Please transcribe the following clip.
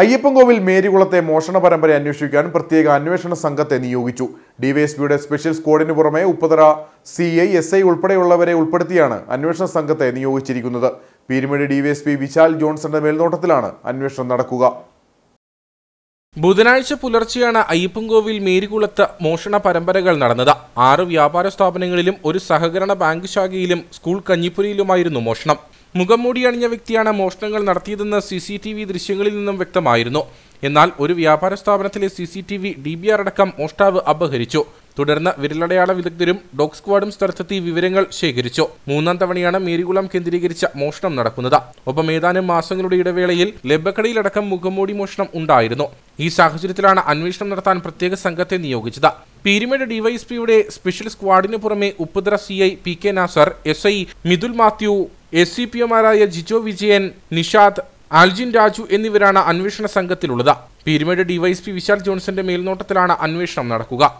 അയ്യപ്പൻകോവിൽ മേരികുളത്തെ മോഷണ പരമ്പര അന്വേഷിക്കാൻ പ്രത്യേക അന്വേഷണ സംഘത്തെ നിയോഗിച്ചു ഡിവൈഎസ്പിയുടെ സ്പെഷ്യൽ സ്ക്വാഡിന് പുറമെ Upputhara C I S I ഉൾപ്പെടെയുള്ളവരെ ഉൾപ്പെടുത്തിയാണ് അന്വേഷണ സംഘത്തെ നിയോഗിച്ചിരിക്കുന്നത് പീരുമേട് ഡിവൈഎസ്പി വിശാൽ ജോൺസന്റെ മേൽനോട്ടത്തിലാണ് അന്വേഷണം നടക്കുക ബുധനാഴ്ച പുലർച്ചെയാണ് അയ്യപ്പൻകോവിൽ മേരികുളത്ത് മോഷണ പരമ്പരകൾ നടന്നത് ആറ് വ്യാപാര സ്ഥാപനങ്ങളിലും ഒരു സഹകരണ ബാങ്ക് ശാഖയിലും സ്കൂൾ കഞ്ഞിപ്പുരിയിലുമായിരുന്നു മോഷണം മുഖംമൂടി അണിഞ്ഞ വ്യക്തിയാണ് മോഷണങ്ങൾ നടത്തിയതെന്ന് സി സി ടി വി ദൃശ്യങ്ങളിൽ നിന്നും വ്യക്തമായിരുന്നു എന്നാൽ ഒരു വ്യാപാര സ്ഥാപനത്തിലെ C C T V D V R അടക്കം മോഷ്ടാവ് അപഹരിച്ചു തുടർന്ന് വിരലടയാള വിദഗ്ധരും ഡോഗ് സ്ക്വാഡും സ്ഥലത്തെത്തി വിവരങ്ങൾ ശേഖരിച്ചു മൂന്നാം തവണയാണ് മേരികുളം കേന്ദ്രീകരിച്ച മോഷണം നടക്കുന്നത് ഒപ്പം ഏതാനും മാസങ്ങളുടെ ഇടവേളയിൽ ലെബക്കടയിലടക്കം മുഖംമൂടി മോഷണം ഉണ്ടായിരുന്നു ഈ സാഹചര്യത്തിലാണ് അന്വേഷണം നടത്താൻ പ്രത്യേക സംഘത്തെ നിയോഗിച്ചത് പീരുമേട് ഡിവൈഎസ്പിയുടെ സ്പെഷ്യൽ സ്ക്വാഡിന് പുറമെ Upputhara C I P K Nasar S I Mithul Mathew S C P എമാരായ ജിജോ വിജയൻ നിഷാദ് ആൽജിൻ രാജു എന്നിവരാണ് അന്വേഷണ സംഘത്തിലുള്ളത് പീരുമേട് ഡിവൈഎസ്പി വിശാൽ ജോൺസന്റെ മേൽനോട്ടത്തിലാണ് അന്വേഷണം നടക്കുക